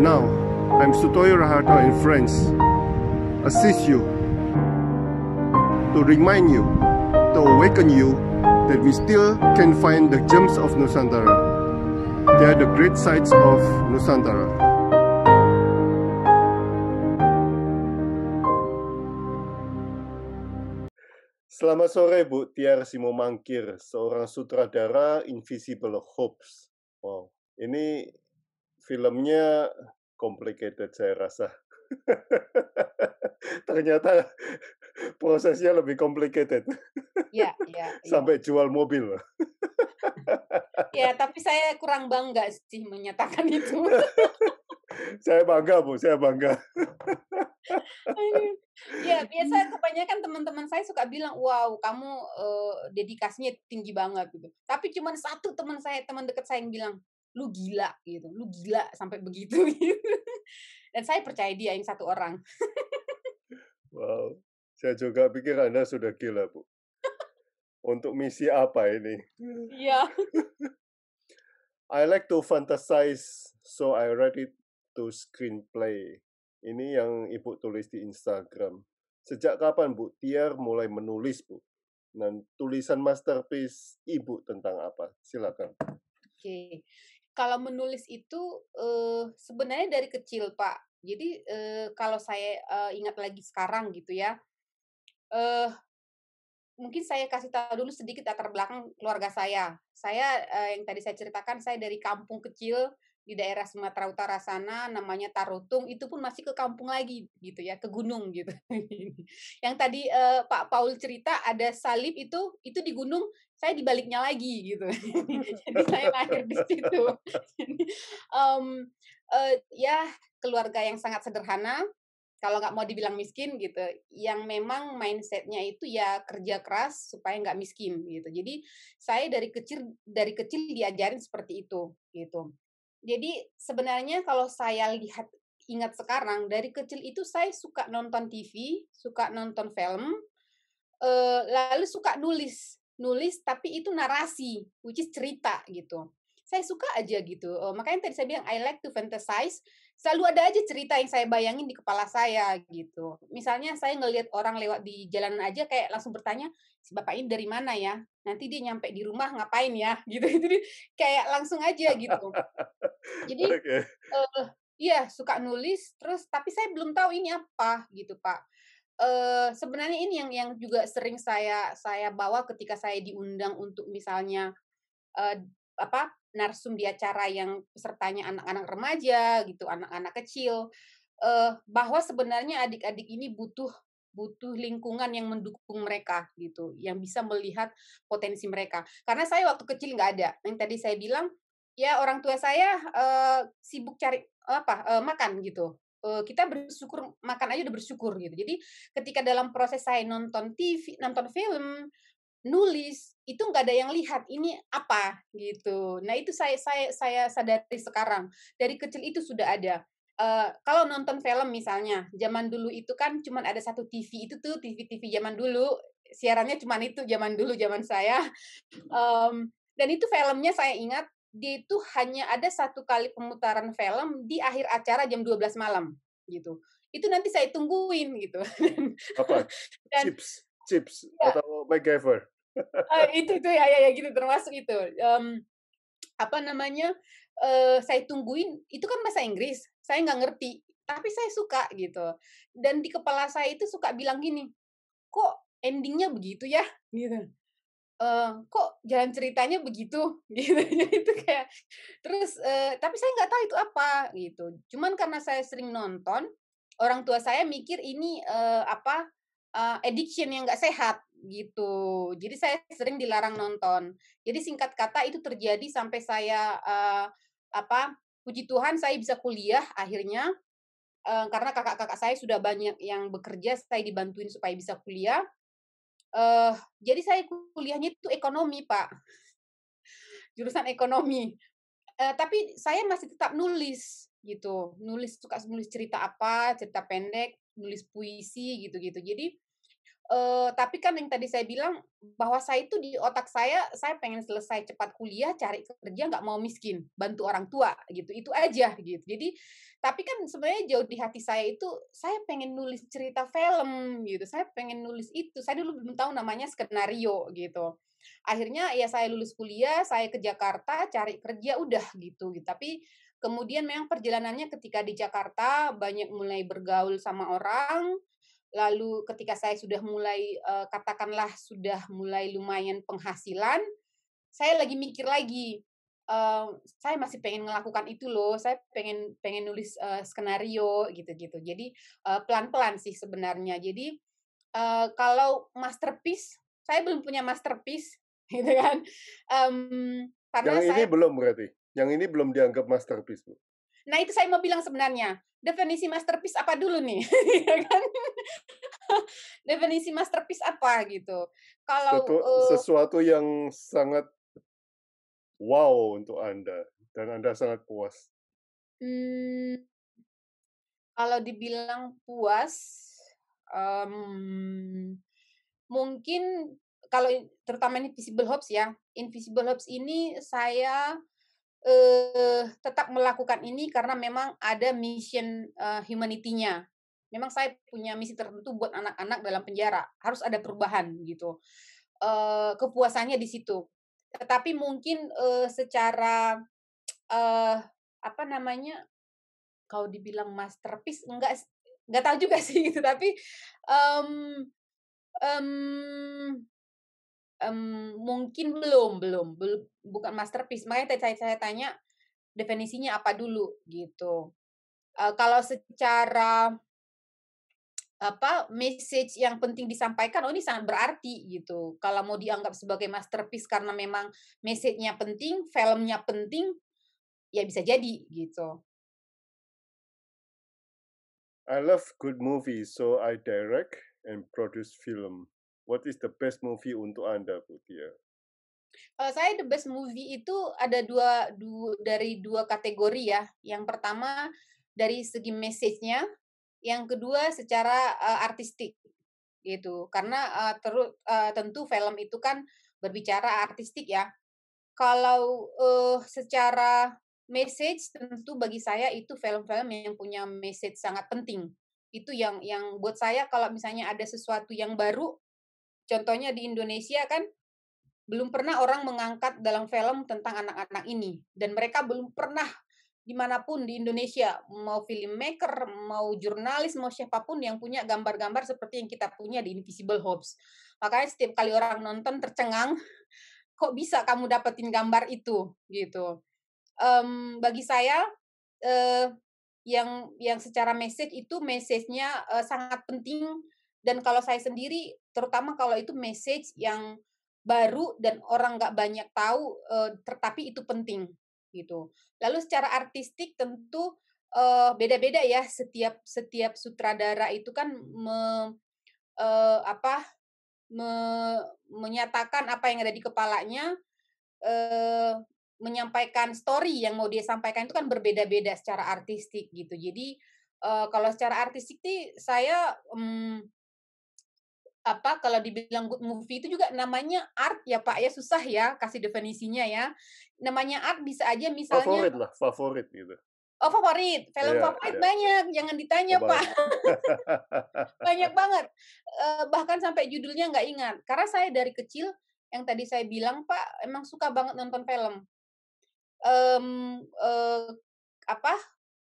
Now, I'm Sutoyo Rahata and friends assist you to remind you, to awaken you that we still can find the gems of Nusantara. They are the great sites of Nusantara. Selamat sore Bu Tiar Mangkir, seorang sutradara Invisible Hopes. Wow, ini filmnya complicated saya rasa. Ternyata prosesnya lebih complicated. Ya, ya, ya. Sampai jual mobil. ya, tapi saya kurang bangga sih menyatakan itu. saya bangga, Bu. Saya bangga. ya, biasa kebanyakan teman-teman saya suka bilang, "Wow, kamu eh, dedikasinya tinggi banget." gitu. Tapi cuma satu teman saya, teman dekat saya yang bilang, lu gila gitu lu gila sampai begitu gitu dan saya percaya dia yang satu orang wow saya juga pikir anda sudah gila bu untuk misi apa ini iya yeah. I like to fantasize so I write it to screenplay ini yang ibu tulis di Instagram sejak kapan bu Tiar mulai menulis bu dan tulisan masterpiece ibu tentang apa silakan Oke, okay kalau menulis itu uh, sebenarnya dari kecil Pak. Jadi uh, kalau saya uh, ingat lagi sekarang gitu ya, uh, mungkin saya kasih tahu dulu sedikit latar belakang keluarga saya. Saya uh, yang tadi saya ceritakan saya dari kampung kecil di daerah Sumatera Utara sana namanya Tarutung itu pun masih ke kampung lagi gitu ya ke gunung gitu yang tadi uh, Pak Paul cerita ada salib itu itu di gunung saya dibaliknya lagi gitu. Jadi saya lahir di situ. um, uh, ya keluarga yang sangat sederhana, kalau nggak mau dibilang miskin gitu, yang memang mindsetnya itu ya kerja keras supaya nggak miskin gitu. Jadi saya dari kecil dari kecil diajarin seperti itu gitu. Jadi sebenarnya kalau saya lihat ingat sekarang dari kecil itu saya suka nonton TV, suka nonton film, eh, lalu suka nulis nulis tapi itu narasi, which is cerita gitu. Saya suka aja gitu. Uh, makanya tadi saya bilang I like to fantasize. Selalu ada aja cerita yang saya bayangin di kepala saya gitu. Misalnya saya ngelihat orang lewat di jalanan aja kayak langsung bertanya, si bapak ini dari mana ya? Nanti dia nyampe di rumah ngapain ya? Gitu itu kayak langsung aja gitu. Jadi okay. uh, iya suka nulis terus tapi saya belum tahu ini apa gitu, Pak uh, sebenarnya ini yang yang juga sering saya saya bawa ketika saya diundang untuk misalnya uh, apa narsum di acara yang pesertanya anak-anak remaja gitu, anak-anak kecil uh, bahwa sebenarnya adik-adik ini butuh butuh lingkungan yang mendukung mereka gitu, yang bisa melihat potensi mereka. Karena saya waktu kecil nggak ada. Yang tadi saya bilang ya orang tua saya uh, sibuk cari apa uh, makan gitu Eh, kita bersyukur makan aja udah bersyukur gitu. Jadi ketika dalam proses saya nonton TV, nonton film, nulis itu nggak ada yang lihat ini apa gitu. Nah itu saya saya saya sadari sekarang dari kecil itu sudah ada. Uh, kalau nonton film misalnya, zaman dulu itu kan cuma ada satu TV itu tuh TV-TV zaman dulu siarannya cuma itu zaman dulu zaman saya. Um, dan itu filmnya saya ingat dia itu hanya ada satu kali pemutaran film di akhir acara jam 12 malam gitu. Itu nanti saya tungguin gitu. Apa? Dan, chips, chips ya. atau MacGyver. Uh, itu itu ya, ya ya gitu termasuk itu. Um, apa namanya? Uh, saya tungguin itu kan bahasa Inggris. Saya nggak ngerti, tapi saya suka gitu. Dan di kepala saya itu suka bilang gini, "Kok endingnya begitu ya?" gitu uh, kok jalan ceritanya begitu gitu itu kayak terus uh, tapi saya nggak tahu itu apa gitu cuman karena saya sering nonton orang tua saya mikir ini uh, apa eh, addiction yang nggak sehat gitu jadi saya sering dilarang nonton jadi singkat kata itu terjadi sampai saya eh, apa puji Tuhan saya bisa kuliah akhirnya uh, karena kakak-kakak saya sudah banyak yang bekerja saya dibantuin supaya bisa kuliah uh, jadi saya kuliahnya itu ekonomi pak jurusan ekonomi uh, tapi saya masih tetap nulis gitu nulis suka nulis cerita apa cerita pendek nulis puisi gitu gitu jadi Uh, tapi kan yang tadi saya bilang bahwa saya itu di otak saya saya pengen selesai cepat kuliah cari kerja nggak mau miskin bantu orang tua gitu itu aja gitu jadi tapi kan sebenarnya jauh di hati saya itu saya pengen nulis cerita film gitu saya pengen nulis itu saya dulu belum tahu namanya skenario gitu akhirnya ya saya lulus kuliah saya ke Jakarta cari kerja udah gitu, gitu. tapi kemudian memang perjalanannya ketika di Jakarta banyak mulai bergaul sama orang lalu ketika saya sudah mulai uh, katakanlah sudah mulai lumayan penghasilan saya lagi mikir lagi uh, saya masih pengen melakukan itu loh saya pengen pengen nulis uh, skenario gitu-gitu jadi uh, pelan-pelan sih sebenarnya jadi uh, kalau masterpiece saya belum punya masterpiece gitu kan um, karena yang saya, ini belum berarti yang ini belum dianggap masterpiece bu nah itu saya mau bilang sebenarnya definisi masterpiece apa dulu nih iya kan definisi masterpiece apa gitu. Kalau sesuatu, uh, sesuatu yang sangat wow untuk Anda dan Anda sangat puas. Hmm, kalau dibilang puas, um, mungkin kalau terutama ini Invisible Hopes ya, Invisible Hopes ini saya uh, tetap melakukan ini karena memang ada mission uh, humanity-nya memang saya punya misi tertentu buat anak-anak dalam penjara harus ada perubahan gitu e, kepuasannya di situ tetapi mungkin e, secara e, apa namanya kalau dibilang masterpiece enggak enggak tahu juga sih gitu tapi um, um, um, mungkin belum belum belum bukan masterpiece makanya saya, saya tanya definisinya apa dulu gitu e, kalau secara apa message yang penting disampaikan oh ini sangat berarti gitu kalau mau dianggap sebagai masterpiece karena memang message-nya penting filmnya penting ya bisa jadi gitu I love good movie so I direct and produce film what is the best movie untuk anda Putia kalau eh, saya the best movie itu ada dua, dua dari dua kategori ya yang pertama dari segi message-nya yang kedua secara uh, artistik gitu karena uh, terus uh, tentu film itu kan berbicara artistik ya kalau uh, secara message tentu bagi saya itu film-film yang punya message sangat penting itu yang yang buat saya kalau misalnya ada sesuatu yang baru contohnya di Indonesia kan belum pernah orang mengangkat dalam film tentang anak-anak ini dan mereka belum pernah dimanapun di Indonesia, mau filmmaker, mau jurnalis, mau siapapun yang punya gambar-gambar seperti yang kita punya di Invisible Hopes. Makanya setiap kali orang nonton tercengang, kok bisa kamu dapetin gambar itu gitu. Um, bagi saya uh, yang yang secara message itu message-nya uh, sangat penting dan kalau saya sendiri terutama kalau itu message yang baru dan orang nggak banyak tahu uh, tetapi itu penting gitu. Lalu secara artistik tentu eh, beda-beda uh, ya setiap setiap sutradara itu kan me, uh, apa me, menyatakan apa yang ada di kepalanya uh, menyampaikan story yang mau dia sampaikan itu kan berbeda-beda secara artistik gitu. Jadi uh, kalau secara artistik sih saya um, apa kalau dibilang good movie itu juga namanya art ya Pak ya susah ya kasih definisinya ya namanya art bisa aja misalnya favorit lah favorit gitu oh favorit film yeah, favorit yeah. banyak jangan ditanya oh, Pak banyak banget eh, bahkan sampai judulnya nggak ingat karena saya dari kecil yang tadi saya bilang Pak emang suka banget nonton film um, uh, apa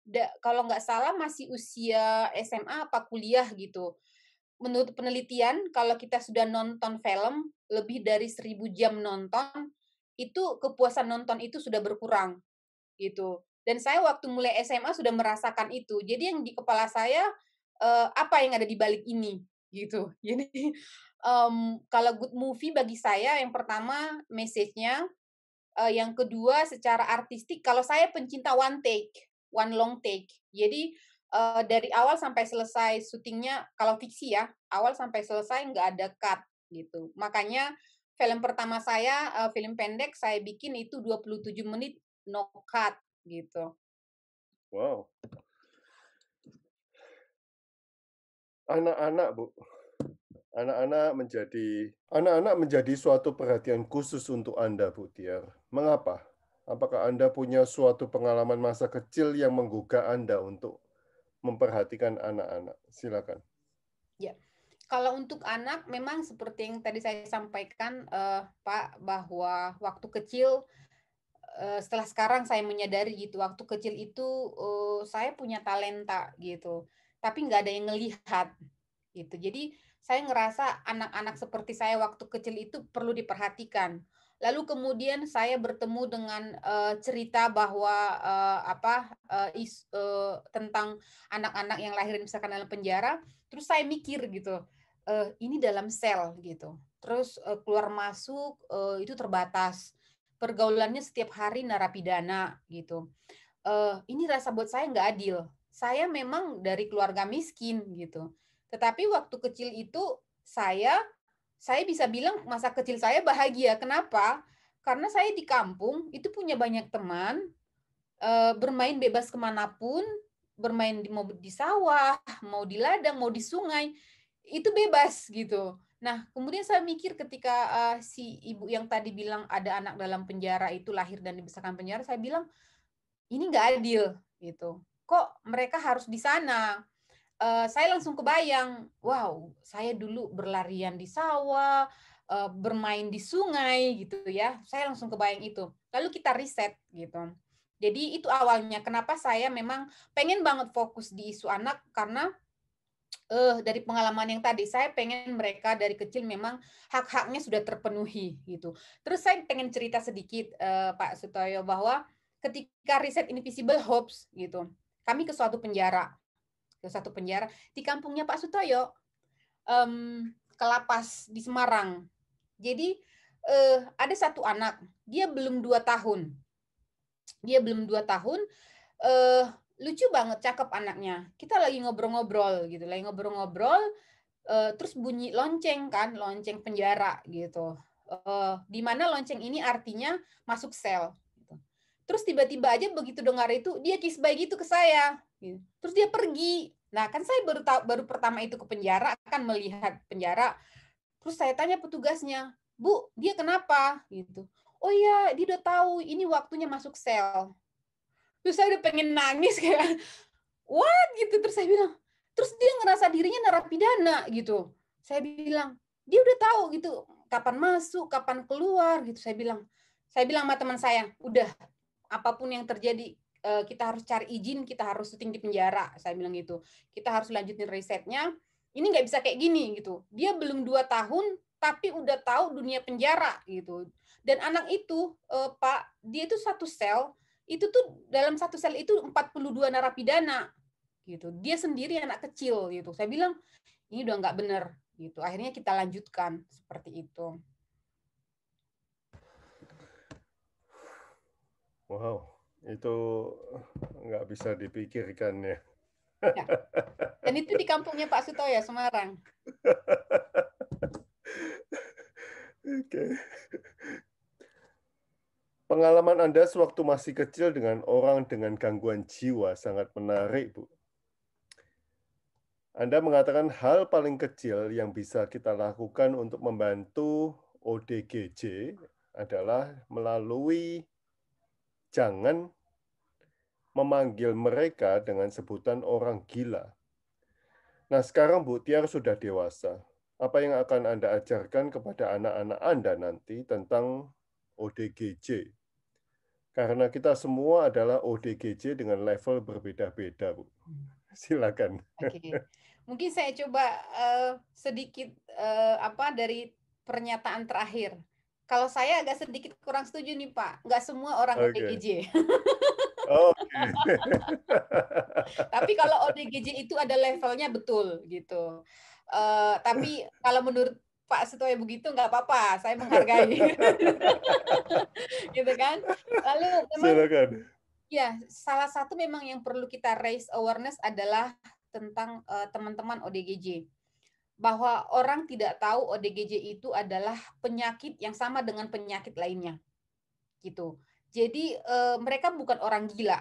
da, kalau nggak salah masih usia SMA apa kuliah gitu menurut penelitian kalau kita sudah nonton film lebih dari seribu jam nonton itu kepuasan nonton itu sudah berkurang gitu. Dan saya waktu mulai SMA sudah merasakan itu. Jadi yang di kepala saya eh, apa yang ada di balik ini gitu. Jadi um, kalau good movie bagi saya yang pertama message-nya, uh, yang kedua secara artistik kalau saya pencinta one take, one long take. Jadi Eh, dari awal sampai selesai syutingnya kalau fiksi ya awal sampai selesai nggak ada cut gitu makanya film pertama saya uh, film pendek saya bikin itu 27 menit no cut gitu wow anak-anak bu anak-anak menjadi anak-anak menjadi suatu perhatian khusus untuk anda bu Tiar mengapa Apakah Anda punya suatu pengalaman masa kecil yang menggugah Anda untuk memperhatikan anak-anak. Silakan. Ya. Kalau untuk anak memang seperti yang tadi saya sampaikan eh, Pak bahwa waktu kecil eh, setelah sekarang saya menyadari gitu waktu kecil itu eh, saya punya talenta gitu. Tapi nggak ada yang melihat gitu. Jadi saya ngerasa anak-anak seperti saya waktu kecil itu perlu diperhatikan Lalu kemudian saya bertemu dengan uh, cerita bahwa uh, apa uh, is, uh, tentang anak-anak yang lahir misalkan dalam penjara. Terus saya mikir gitu, uh, ini dalam sel gitu. Terus uh, keluar masuk uh, itu terbatas. Pergaulannya setiap hari narapidana gitu. Uh, ini rasa buat saya nggak adil. Saya memang dari keluarga miskin gitu. Tetapi waktu kecil itu saya saya bisa bilang masa kecil saya bahagia. Kenapa? Karena saya di kampung itu punya banyak teman, eh, bermain bebas kemanapun, bermain di, mau di sawah, mau di ladang, mau di sungai, itu bebas gitu. Nah, kemudian saya mikir ketika uh, si ibu yang tadi bilang ada anak dalam penjara itu lahir dan dibesarkan penjara, saya bilang ini nggak adil gitu. Kok mereka harus di sana? Eh, saya langsung kebayang, wow, saya dulu berlarian di sawah, uh, bermain di sungai gitu ya. Saya langsung kebayang itu. Lalu kita riset gitu. Jadi itu awalnya kenapa saya memang pengen banget fokus di isu anak karena eh dari pengalaman yang tadi saya pengen mereka dari kecil memang hak-haknya sudah terpenuhi gitu. Terus saya pengen cerita sedikit uh, Pak Sutoyo bahwa ketika riset Invisible Hopes gitu, kami ke suatu penjara satu penjara di kampungnya Pak Sutoyo um, ke lapas di Semarang. Jadi eh, ada satu anak, dia belum dua tahun, dia belum dua tahun, eh, lucu banget, cakep anaknya. Kita lagi ngobrol-ngobrol gitu, lagi ngobrol-ngobrol, eh, terus bunyi lonceng kan, lonceng penjara gitu. Eh, di mana lonceng ini artinya masuk sel. Terus tiba-tiba aja begitu dengar itu dia kiss by gitu ke saya. Iya. Terus dia pergi. Nah, kan saya baru baru pertama itu ke penjara akan melihat penjara. Terus saya tanya petugasnya, "Bu, dia kenapa?" gitu. "Oh iya, dia udah tahu ini waktunya masuk sel." Terus saya udah pengen nangis kayak, "What?" gitu. Terus saya bilang, "Terus dia ngerasa dirinya narapidana gitu." Saya bilang, "Dia udah tahu gitu kapan masuk, kapan keluar." gitu. Saya bilang, saya bilang sama teman saya, "Udah, apapun yang terjadi eh, kita harus cari izin, kita harus syuting di penjara, saya bilang gitu. Kita harus lanjutin risetnya. Ini nggak bisa kayak gini gitu. Dia belum dua tahun, tapi udah tahu dunia penjara gitu. Dan anak itu, eh, Pak, dia itu satu sel, itu tuh dalam satu sel itu 42 narapidana gitu. Dia sendiri anak kecil gitu. Saya bilang ini udah nggak bener gitu. Akhirnya kita lanjutkan seperti itu. Wow, itu nggak bisa dipikirkan ya. ya. Dan itu di kampungnya Pak Suto ya, Semarang. Oke. Pengalaman Anda sewaktu masih kecil dengan orang dengan gangguan jiwa sangat menarik, Bu. Anda mengatakan hal paling kecil yang bisa kita lakukan untuk membantu ODGJ adalah melalui jangan memanggil mereka dengan sebutan orang gila. Nah, sekarang Bu Tiar sudah dewasa. Apa yang akan Anda ajarkan kepada anak-anak Anda nanti tentang ODGJ? Karena kita semua adalah ODGJ dengan level berbeda-beda, Bu. Silakan. Okay. Mungkin saya coba uh, sedikit uh, apa dari pernyataan terakhir kalau saya agak sedikit kurang setuju nih Pak, nggak semua orang okay. ODGJ. Okay. tapi kalau ODGJ itu ada levelnya betul gitu. Uh, tapi kalau menurut Pak Seto begitu nggak apa-apa, saya menghargai. gitu kan? Lalu memang Silakan. Ya, salah satu memang yang perlu kita raise awareness adalah tentang eh, teman-teman uh, teman -teman ODGJ bahwa orang tidak tahu ODGJ itu adalah penyakit yang sama dengan penyakit lainnya. Gitu. Jadi eh, mereka bukan orang gila.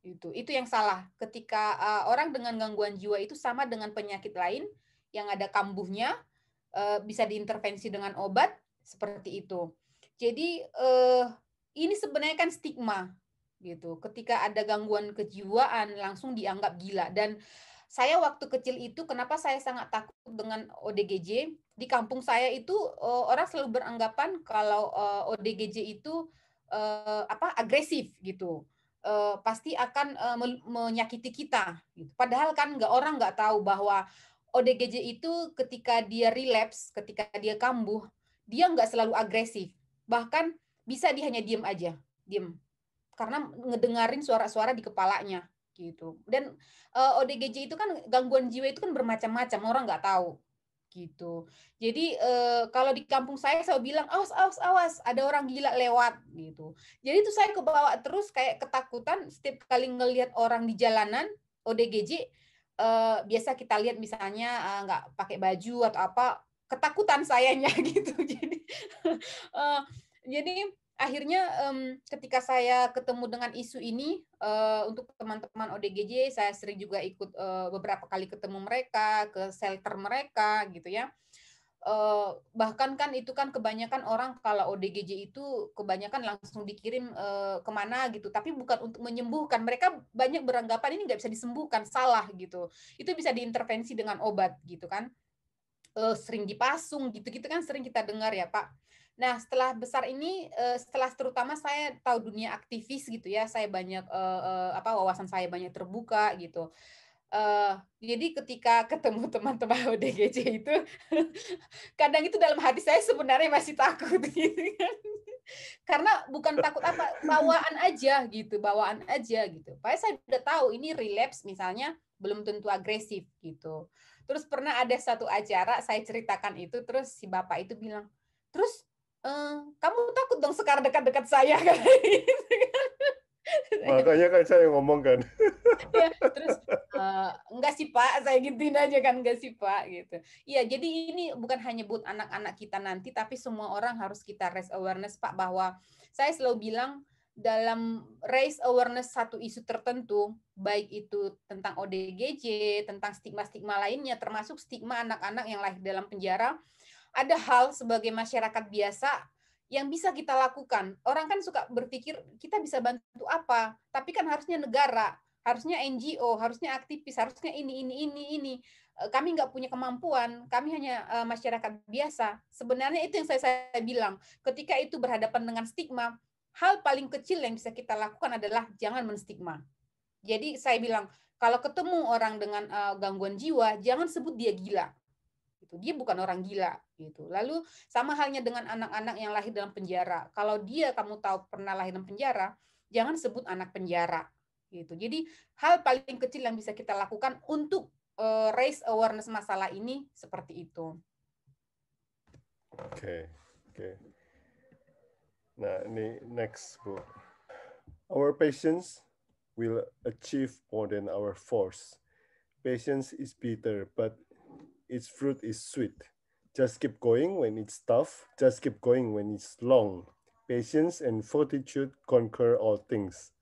Itu itu yang salah. Ketika eh, orang dengan gangguan jiwa itu sama dengan penyakit lain yang ada kambuhnya eh, bisa diintervensi dengan obat seperti itu. Jadi ini sebenarnya kan stigma gitu. Ketika ada gangguan kejiwaan langsung dianggap gila dan saya waktu kecil itu kenapa saya sangat takut dengan ODGJ? Di kampung saya itu eh, orang selalu beranggapan kalau eh, ODGJ itu eh, apa agresif gitu. pasti akan menyakiti kita. Gitu. Padahal kan nggak orang nggak tahu bahwa ODGJ itu ketika dia relapse, ketika dia kambuh, dia nggak selalu agresif. Bahkan bisa dia hanya diem aja, diem. Karena ngedengarin suara-suara di kepalanya gitu. Dan uh, eh, ODGJ itu kan gangguan jiwa itu kan bermacam-macam, orang nggak tahu gitu. Jadi uh, kalau di kampung saya saya bilang awas awas awas ada orang gila lewat gitu. Jadi itu saya kebawa terus kayak ketakutan setiap kali ngelihat orang di jalanan ODGJ uh, eh, biasa kita lihat misalnya nggak uh, pakai baju atau apa ketakutan sayanya gitu. Jadi uh, jadi akhirnya um, ketika saya ketemu dengan isu ini uh, untuk teman-teman ODGJ saya sering juga ikut uh, beberapa kali ketemu mereka ke shelter mereka gitu ya uh, bahkan kan itu kan kebanyakan orang kalau ODGJ itu kebanyakan langsung dikirim uh, kemana gitu tapi bukan untuk menyembuhkan mereka banyak beranggapan ini nggak bisa disembuhkan salah gitu itu bisa diintervensi dengan obat gitu kan uh, sering dipasung gitu gitu kan sering kita dengar ya pak Nah, setelah besar ini, eh, setelah terutama saya tahu dunia aktivis gitu ya, saya banyak eh, eh, apa wawasan saya banyak terbuka gitu. jadi ketika ketemu teman-teman ODGJ itu, kadang itu dalam hati saya sebenarnya masih takut gitu kan. Karena bukan takut apa, bawaan aja gitu, bawaan aja gitu. Pokoknya saya udah tahu ini relapse misalnya belum tentu agresif gitu. Terus pernah ada satu acara saya ceritakan itu, terus si bapak itu bilang, terus Eh, kamu takut dong sekarang dekat-dekat saya gitu kan? Makanya kan saya ngomong kan. ya, terus uh, enggak sih Pak, saya gituin aja kan enggak sih Pak gitu. Iya, jadi ini bukan hanya buat anak-anak kita nanti tapi semua orang harus kita raise awareness Pak bahwa saya selalu bilang dalam raise awareness satu isu tertentu, baik itu tentang ODGJ, tentang stigma-stigma lainnya, termasuk stigma anak-anak yang lahir dalam penjara, ada hal sebagai masyarakat biasa yang bisa kita lakukan. Orang kan suka berpikir kita bisa bantu apa, tapi kan harusnya negara, harusnya NGO, harusnya aktivis, harusnya ini ini ini ini. E, kami nggak punya kemampuan, kami hanya e, masyarakat biasa. Sebenarnya itu yang saya, saya bilang. Ketika itu berhadapan dengan stigma, hal paling kecil yang bisa kita lakukan adalah jangan menstigma. Jadi saya bilang kalau ketemu orang dengan e, gangguan jiwa, jangan sebut dia gila gitu. Dia bukan orang gila gitu. Lalu sama halnya dengan anak-anak yang lahir dalam penjara. Kalau dia kamu tahu pernah lahir dalam penjara, jangan sebut anak penjara gitu. Jadi hal paling kecil yang bisa kita lakukan untuk uh, raise awareness masalah ini seperti itu. Oke, okay, oke. Okay. Nah, ini next bu. Our patience will achieve more than our force. Patience is bitter, but its fruit is sweet. Just keep going when it's tough. Just keep going when it's long. Patience and fortitude conquer all things.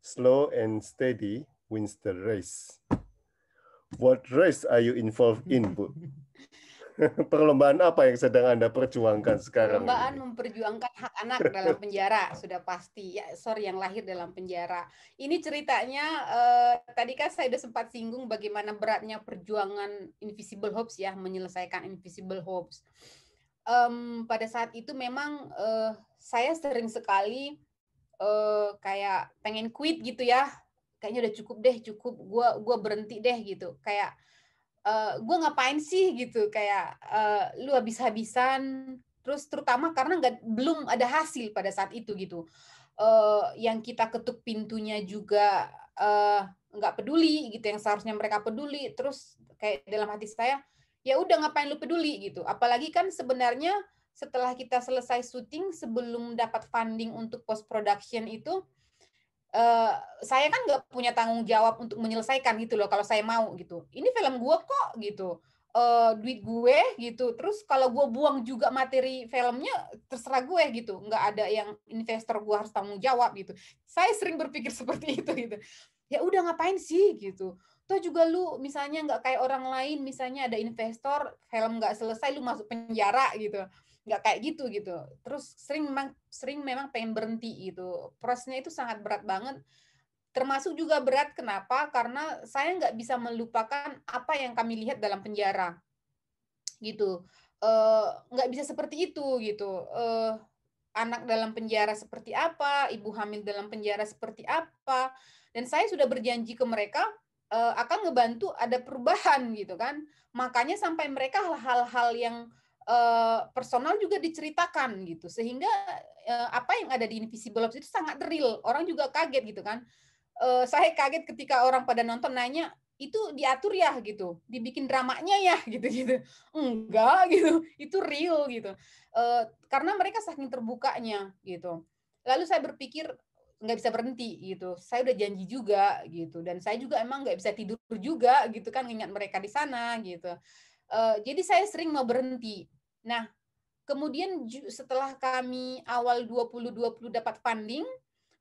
Slow and steady wins the race. What race are you involved in, Book? perlombaan apa yang sedang Anda perjuangkan sekarang? Perlombaan memperjuangkan hak anak dalam penjara, sudah pasti. Ya, sorry, yang lahir dalam penjara. Ini ceritanya, eh, tadi kan saya sudah sempat singgung bagaimana beratnya perjuangan Invisible Hopes ya, menyelesaikan Invisible Hopes. Um, pada saat itu memang uh, saya sering sekali uh, kayak pengen quit gitu ya, kayaknya udah cukup deh, cukup, gue gua berhenti deh gitu. Kayak Eh, gue ngapain sih gitu kayak uh, lu habis-habisan terus terutama karena nggak belum ada hasil pada saat itu gitu uh, yang kita ketuk pintunya juga nggak uh, peduli gitu yang seharusnya mereka peduli terus kayak dalam hati saya ya udah ngapain lu peduli gitu apalagi kan sebenarnya setelah kita selesai syuting sebelum dapat funding untuk post production itu Eh, saya kan nggak punya tanggung jawab untuk menyelesaikan gitu loh kalau saya mau gitu ini film gue kok gitu uh, duit gue gitu terus kalau gue buang juga materi filmnya terserah gue gitu nggak ada yang investor gue harus tanggung jawab gitu saya sering berpikir seperti itu gitu ya udah ngapain sih gitu tuh juga lu misalnya nggak kayak orang lain misalnya ada investor film nggak selesai lu masuk penjara gitu nggak kayak gitu gitu terus sering memang sering memang pengen berhenti gitu prosesnya itu sangat berat banget termasuk juga berat kenapa karena saya nggak bisa melupakan apa yang kami lihat dalam penjara gitu e, nggak bisa seperti itu gitu e, anak dalam penjara seperti apa ibu hamil dalam penjara seperti apa dan saya sudah berjanji ke mereka e, akan ngebantu ada perubahan gitu kan makanya sampai mereka hal-hal yang Eh, personal juga diceritakan gitu sehingga eh, apa yang ada di Invisible Ops itu sangat real orang juga kaget gitu kan eh, saya kaget ketika orang pada nonton nanya itu diatur ya gitu dibikin dramanya ya gitu gitu enggak gitu itu real gitu karena mereka saking terbukanya gitu lalu saya berpikir nggak bisa berhenti gitu. Saya udah janji juga gitu, dan saya juga emang nggak bisa tidur juga gitu kan, ingat mereka di sana gitu. Uh, jadi saya sering mau berhenti, Nah, kemudian setelah kami awal 2020 dapat funding,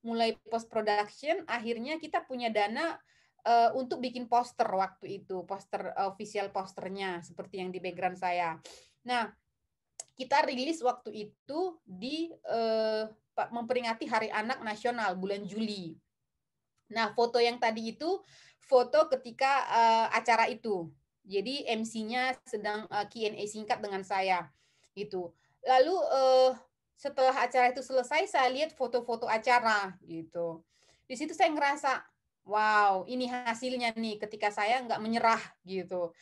mulai post production, akhirnya kita punya dana uh, untuk bikin poster waktu itu, poster uh, official posternya seperti yang di background saya. Nah, kita rilis waktu itu di uh, memperingati Hari Anak Nasional bulan Juli. Nah, foto yang tadi itu foto ketika uh, acara itu. Jadi MC-nya sedang eh, Q&A singkat dengan saya gitu. Lalu uh, setelah acara itu selesai saya lihat foto-foto acara gitu. Di situ saya ngerasa wow ini hasilnya nih ketika saya nggak menyerah gitu.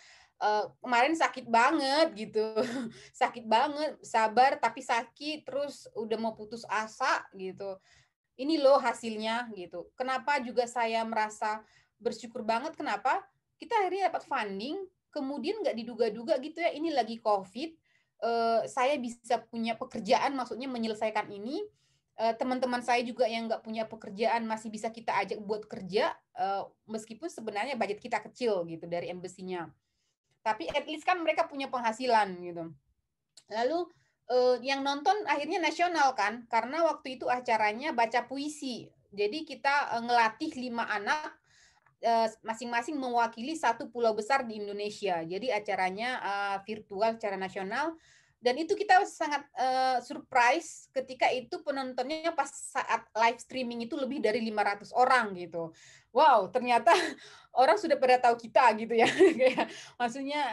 Uh, kemarin sakit banget gitu, sakit banget, sabar tapi sakit, terus udah mau putus asa gitu. Ini loh hasilnya gitu. Kenapa juga saya merasa bersyukur banget? Kenapa? kita akhirnya dapat funding kemudian nggak diduga-duga gitu ya ini lagi covid eh, saya bisa punya pekerjaan maksudnya menyelesaikan ini eh, teman-teman saya juga yang nggak punya pekerjaan masih bisa kita ajak buat kerja eh, meskipun sebenarnya budget kita kecil gitu dari embesinya tapi at least kan mereka punya penghasilan gitu lalu yang nonton akhirnya nasional kan karena waktu itu acaranya baca puisi jadi kita ngelatih lima anak Eh, masing-masing mewakili satu pulau besar di Indonesia. Jadi acaranya eh, virtual secara nasional dan itu kita sangat eh, surprise ketika itu penontonnya pas saat live streaming itu lebih dari 500 orang gitu. Wow, ternyata orang sudah pada tahu kita gitu ya. maksudnya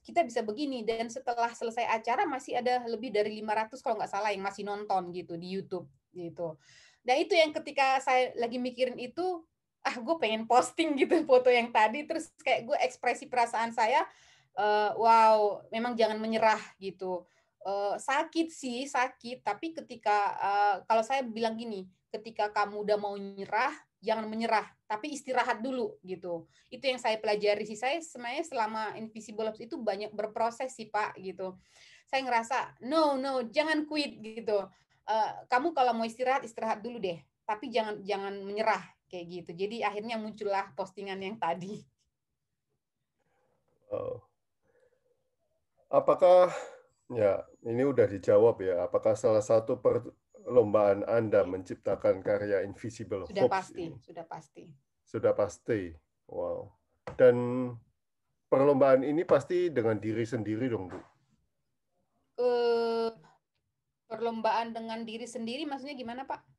kita bisa begini dan setelah selesai acara masih ada lebih dari 500 kalau nggak salah yang masih nonton gitu di YouTube gitu. Nah, itu yang ketika saya lagi mikirin itu ah gue pengen posting gitu foto yang tadi terus kayak gue ekspresi perasaan saya uh, wow memang jangan menyerah gitu uh, sakit sih sakit tapi ketika uh, kalau saya bilang gini ketika kamu udah mau nyerah jangan menyerah tapi istirahat dulu gitu itu yang saya pelajari sih saya sebenarnya selama invisible ops itu banyak berproses sih pak gitu saya ngerasa no no jangan quit gitu uh, kamu kalau mau istirahat istirahat dulu deh tapi jangan jangan menyerah kayak gitu. Jadi akhirnya muncullah postingan yang tadi. Oh. Apakah ya ini udah dijawab ya? Apakah salah satu perlombaan Anda iya. menciptakan karya Invisible sudah Sudah pasti, sudah pasti. Sudah pasti. Wow. Dan perlombaan ini pasti dengan diri sendiri dong, Bu. Eh, perlombaan dengan diri sendiri maksudnya gimana, Pak?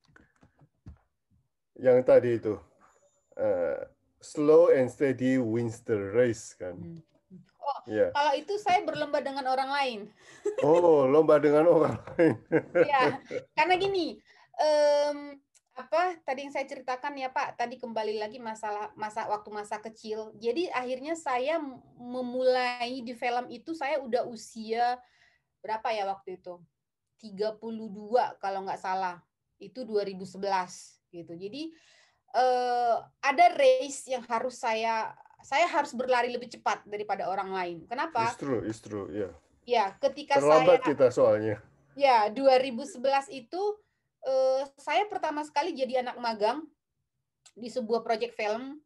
yang tadi itu uh, slow and steady wins the race kan. Hmm. Oh, yeah. kalau itu saya berlomba dengan orang lain. Oh, lomba dengan orang lain. ya, karena gini, um, apa tadi yang saya ceritakan ya Pak, tadi kembali lagi masalah masa waktu masa kecil. Jadi akhirnya saya memulai di film itu saya udah usia berapa ya waktu itu? 32 kalau nggak salah. Itu 2011 gitu. Jadi uh, ada race yang harus saya saya harus berlari lebih cepat daripada orang lain. Kenapa? it's true, ya. Ya, ketika Terlambat saya kita soalnya. Ya, 2011 itu uh, saya pertama sekali jadi anak magang di sebuah project film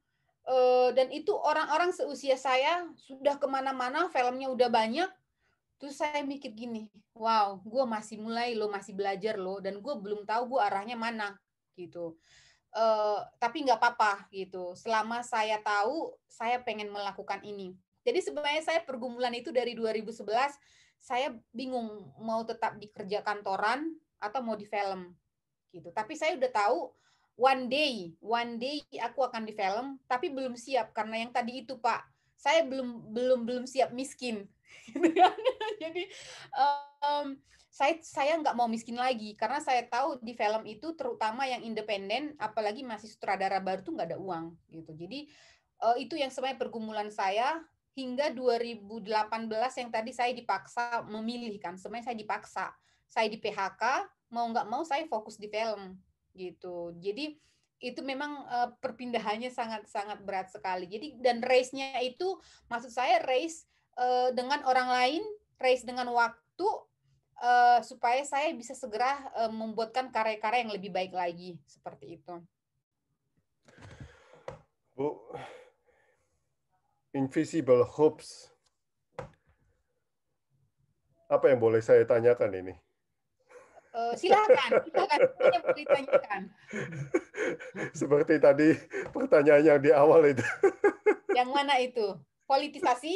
uh, dan itu orang-orang seusia saya sudah kemana-mana, filmnya udah banyak. Terus saya mikir gini, wow, gue masih mulai lo masih belajar lo dan gue belum tahu gue arahnya mana gitu. Uh, tapi nggak apa-apa gitu. Selama saya tahu, saya pengen melakukan ini. Jadi sebenarnya saya pergumulan itu dari 2011, saya bingung mau tetap di kerja kantoran atau mau di film gitu. Tapi saya udah tahu one day, one day aku akan di film, tapi belum siap karena yang tadi itu Pak, saya belum belum belum siap miskin Gitu kan. jadi um, saya saya nggak mau miskin lagi karena saya tahu di film itu terutama yang independen apalagi masih sutradara baru tuh nggak ada uang gitu jadi uh, itu yang sebenarnya pergumulan saya hingga 2018 yang tadi saya dipaksa memilih kan sebenarnya saya dipaksa saya di PHK mau nggak mau saya fokus di film gitu jadi itu memang eh, perpindahannya sangat sangat berat sekali jadi dan race-nya itu maksud saya race uh, dengan orang lain, race dengan waktu uh, supaya saya bisa segera uh, membuatkan karya-karya yang lebih baik lagi seperti itu. Bu, invisible hopes. Apa yang boleh saya tanyakan ini? Uh, silakan, silakan yang boleh ditanyakan. Seperti tadi pertanyaan yang di awal itu. Yang mana itu? Politisasi?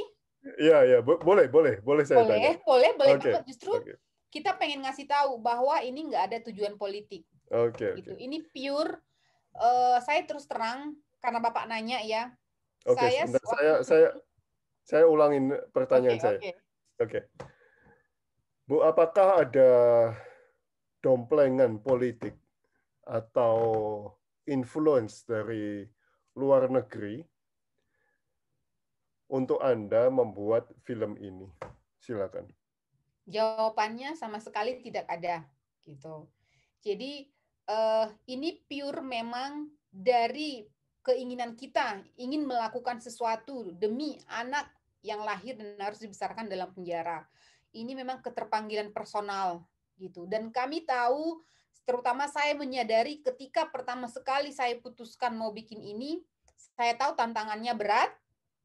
Iya, iya, Bo boleh, boleh, boleh saya boleh, tanya. Boleh, boleh, okay. banget. Justru okay. kita pengen ngasih tahu bahwa ini nggak ada tujuan politik. Oke. Okay, gitu. Okay. Ini pure. Uh, saya terus terang karena bapak nanya ya. Oke. Okay, saya, saya, saya, saya ulangin pertanyaan okay, saya. Oke. Okay. Okay. Bu, apakah ada domplengan politik atau influence dari luar negeri untuk Anda membuat film ini? Silakan. Jawabannya sama sekali tidak ada gitu. Jadi eh, ini pure memang dari keinginan kita ingin melakukan sesuatu demi anak yang lahir dan harus dibesarkan dalam penjara. Ini memang keterpanggilan personal gitu. Dan kami tahu terutama saya menyadari ketika pertama sekali saya putuskan mau bikin ini, saya tahu tantangannya berat,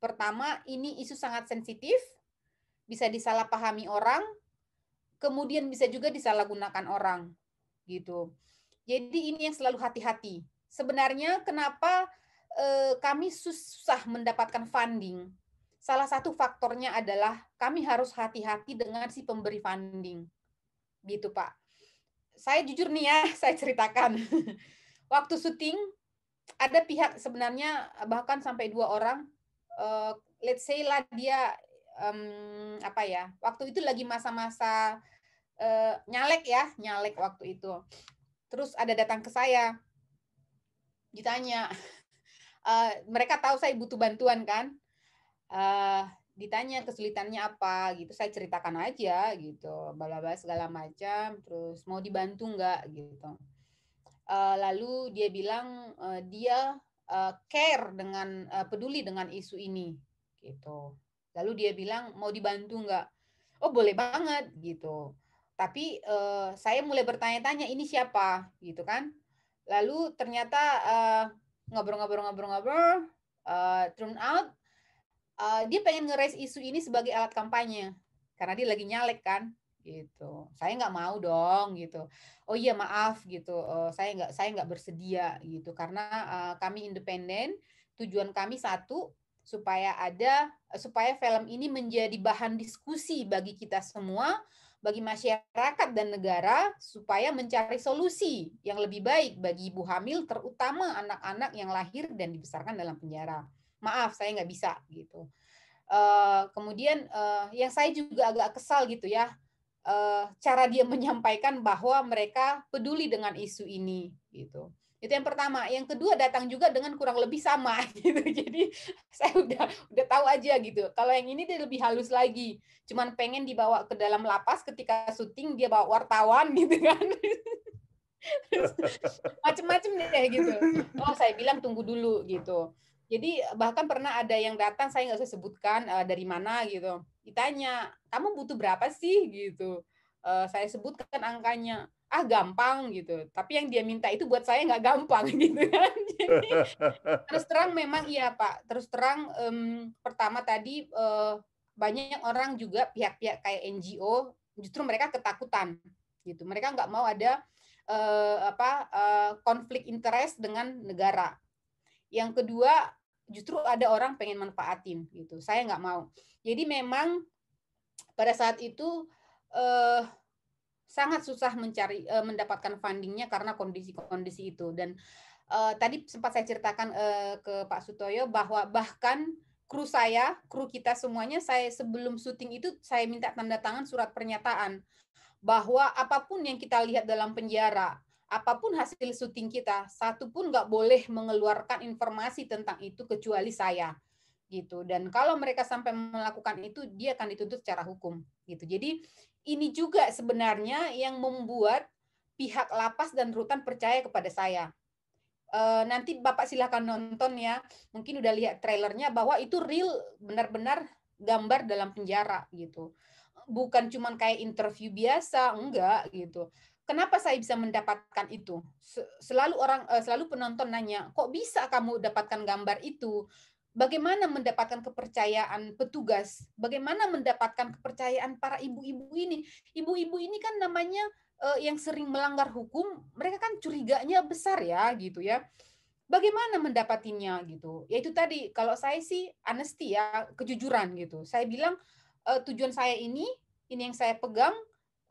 Pertama, ini isu sangat sensitif, bisa disalahpahami orang, kemudian bisa juga disalahgunakan orang gitu. Jadi ini yang selalu hati-hati. Sebenarnya kenapa eh, kami susah mendapatkan funding? Salah satu faktornya adalah kami harus hati-hati dengan si pemberi funding. Gitu, Pak. Saya jujur nih ya, saya ceritakan. Waktu syuting ada pihak sebenarnya bahkan sampai dua orang uh, let's say lah dia um, apa ya waktu itu lagi masa-masa uh, nyalek ya nyalek waktu itu terus ada datang ke saya ditanya uh, mereka tahu saya butuh bantuan kan uh, ditanya kesulitannya apa gitu saya ceritakan aja gitu bla bla segala macam terus mau dibantu nggak gitu uh, lalu dia bilang uh, dia Eh, care dengan uh, peduli dengan isu ini gitu. Lalu dia bilang mau dibantu nggak? Oh boleh banget gitu. Tapi uh, saya mulai bertanya-tanya ini siapa gitu kan. Lalu ternyata ngobrol ngobrol-ngobrol-ngobrol-ngobrol, uh, turn out uh, dia pengen ngeres isu ini sebagai alat kampanye karena dia lagi nyalek kan gitu saya nggak mau dong gitu oh iya maaf gitu uh, saya nggak saya nggak bersedia gitu karena uh, kami independen tujuan kami satu supaya ada eh, supaya film ini menjadi bahan diskusi bagi kita semua bagi masyarakat dan negara supaya mencari solusi yang lebih baik bagi ibu hamil terutama anak-anak yang lahir dan dibesarkan dalam penjara maaf saya nggak bisa gitu uh, kemudian uh, yang saya juga agak kesal gitu ya Eh, cara dia menyampaikan bahwa mereka peduli dengan isu ini gitu. Itu yang pertama. Yang kedua datang juga dengan kurang lebih sama gitu. Jadi saya udah udah tahu aja gitu. Kalau yang ini dia lebih halus lagi. Cuman pengen dibawa ke dalam lapas ketika syuting dia bawa wartawan gitu kan. Macem-macem deh gitu. Oh saya bilang tunggu dulu gitu. Jadi bahkan pernah ada yang datang saya nggak usah sebutkan uh, dari mana gitu. Ditanya, "Kamu butuh berapa sih?" gitu. Uh, saya sebutkan angkanya. Ah, gampang gitu. Tapi yang dia minta itu buat saya nggak gampang gitu kan. terus terang memang iya, Pak. Terus terang um, pertama tadi uh, banyak orang juga pihak-pihak kayak NGO justru mereka ketakutan gitu. Mereka nggak mau ada uh, apa uh, konflik interest dengan negara. Yang kedua justru ada orang pengen manfaatin gitu saya nggak mau jadi memang pada saat itu eh, sangat susah mencari eh, mendapatkan fundingnya karena kondisi-kondisi itu dan eh, tadi sempat saya ceritakan eh, ke Pak Sutoyo bahwa bahkan kru saya, kru kita semuanya, saya sebelum syuting itu saya minta tanda tangan surat pernyataan bahwa apapun yang kita lihat dalam penjara, apapun hasil syuting kita, satu pun nggak boleh mengeluarkan informasi tentang itu kecuali saya gitu. Dan kalau mereka sampai melakukan itu, dia akan dituntut secara hukum gitu. Jadi ini juga sebenarnya yang membuat pihak lapas dan rutan percaya kepada saya. E, nanti Bapak silahkan nonton ya, mungkin udah lihat trailernya bahwa itu real, benar-benar gambar dalam penjara gitu bukan cuman kayak interview biasa, enggak gitu. Kenapa saya bisa mendapatkan itu? Selalu orang eh, selalu penonton nanya, "Kok bisa kamu dapatkan gambar itu?" Bagaimana mendapatkan kepercayaan petugas? Bagaimana mendapatkan kepercayaan para ibu-ibu ini? Ibu-ibu ini kan namanya eh, yang sering melanggar hukum, mereka kan curiganya besar ya gitu ya bagaimana mendapatinya gitu ya itu tadi kalau saya sih honesty ya kejujuran gitu saya bilang eh, tujuan saya ini ini yang saya pegang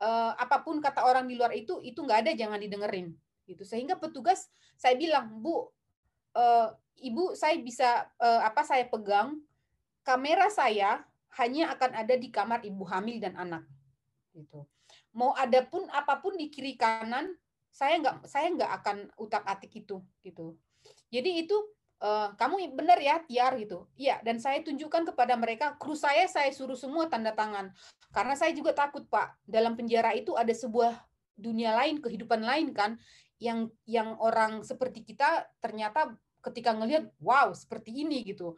eh, apapun kata orang di luar itu itu nggak ada jangan didengerin gitu sehingga petugas saya bilang bu eh, ibu saya bisa eh, apa saya pegang kamera saya hanya akan ada di kamar ibu hamil dan anak gitu mau ada pun apapun di kiri kanan saya nggak saya nggak akan utak atik itu gitu jadi itu Uh, kamu benar ya Tiar gitu. Iya, dan saya tunjukkan kepada mereka kru saya saya suruh semua tanda tangan. Karena saya juga takut, Pak. Dalam penjara itu ada sebuah dunia lain, kehidupan lain kan yang yang orang seperti kita ternyata ketika ngelihat wow seperti ini gitu.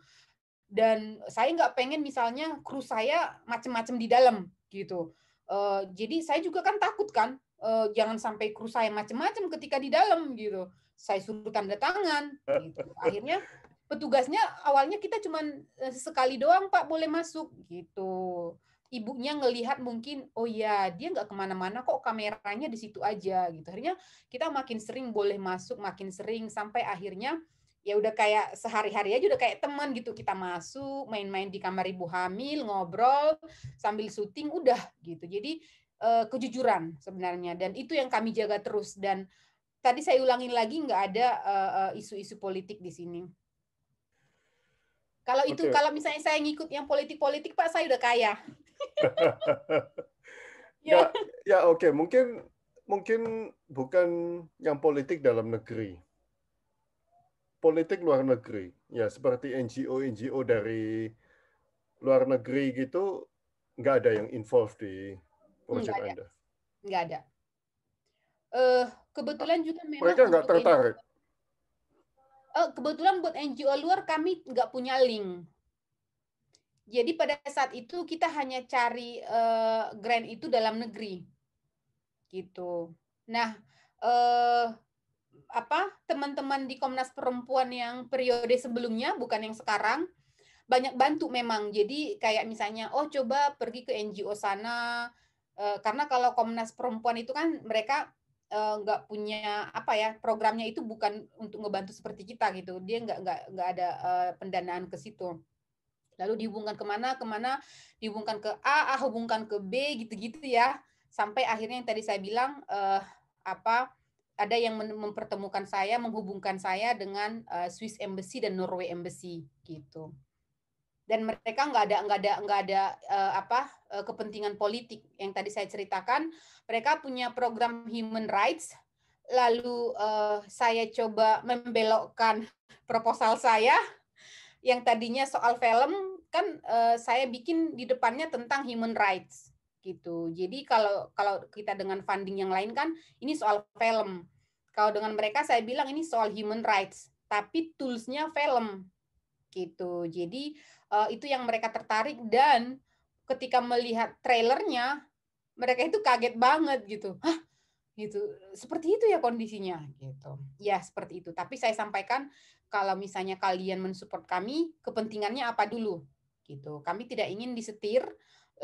Dan saya nggak pengen misalnya kru saya macem-macem di dalam gitu. Uh, jadi saya juga kan takut kan uh, jangan sampai kru saya macam-macam ketika di dalam gitu. Saya suruh tanda tangan. Gitu. Akhirnya petugasnya awalnya kita cuma eh, sekali doang Pak boleh masuk gitu. Ibunya ngelihat mungkin oh ya dia nggak kemana-mana kok kameranya di situ aja gitu. Akhirnya kita makin sering boleh masuk, makin sering sampai akhirnya ya udah kayak sehari-hari aja udah kayak teman gitu kita masuk main-main di kamar ibu hamil ngobrol sambil syuting udah gitu jadi uh, kejujuran sebenarnya dan itu yang kami jaga terus dan tadi saya ulangin lagi nggak ada eh, eh, isu-isu uh, politik di sini. Kalau itu okay. kalau misalnya saya ngikut yang politik-politik Pak saya udah kaya. ya ya oke okay. mungkin mungkin bukan yang politik dalam negeri. Politik luar negeri. Ya seperti NGO NGO dari luar negeri gitu nggak ada yang involved di proyek oh, Anda? Ada. Nggak ada. Uh, kebetulan juga memang mereka nggak tertarik. Uh, kebetulan buat NGO luar kami nggak punya link. Jadi pada saat itu kita hanya cari uh, grant itu dalam negeri, gitu. Nah, uh, apa teman-teman di Komnas Perempuan yang periode sebelumnya, bukan yang sekarang, banyak bantu memang. Jadi kayak misalnya, oh coba pergi ke NGO sana, Eh, karena kalau Komnas Perempuan itu kan mereka eh, nggak uh, punya apa ya programnya itu bukan untuk ngebantu seperti kita gitu dia nggak nggak nggak ada uh, pendanaan ke situ lalu dihubungkan kemana kemana dihubungkan ke A A hubungkan ke B gitu-gitu ya sampai akhirnya yang tadi saya bilang uh, apa ada yang mempertemukan saya menghubungkan saya dengan uh, Swiss Embassy dan Norway Embassy gitu dan mereka nggak ada nggak ada nggak ada uh, apa uh, kepentingan politik yang tadi saya ceritakan mereka punya program human rights lalu uh, saya coba membelokkan proposal saya yang tadinya soal film kan uh, saya bikin di depannya tentang human rights gitu jadi kalau kalau kita dengan funding yang lain kan ini soal film kalau dengan mereka saya bilang ini soal human rights tapi toolsnya film gitu jadi uh, itu yang mereka tertarik dan ketika melihat trailernya mereka itu kaget banget gitu hah gitu seperti itu ya kondisinya gitu ya seperti itu tapi saya sampaikan kalau misalnya kalian mensupport kami kepentingannya apa dulu gitu kami tidak ingin disetir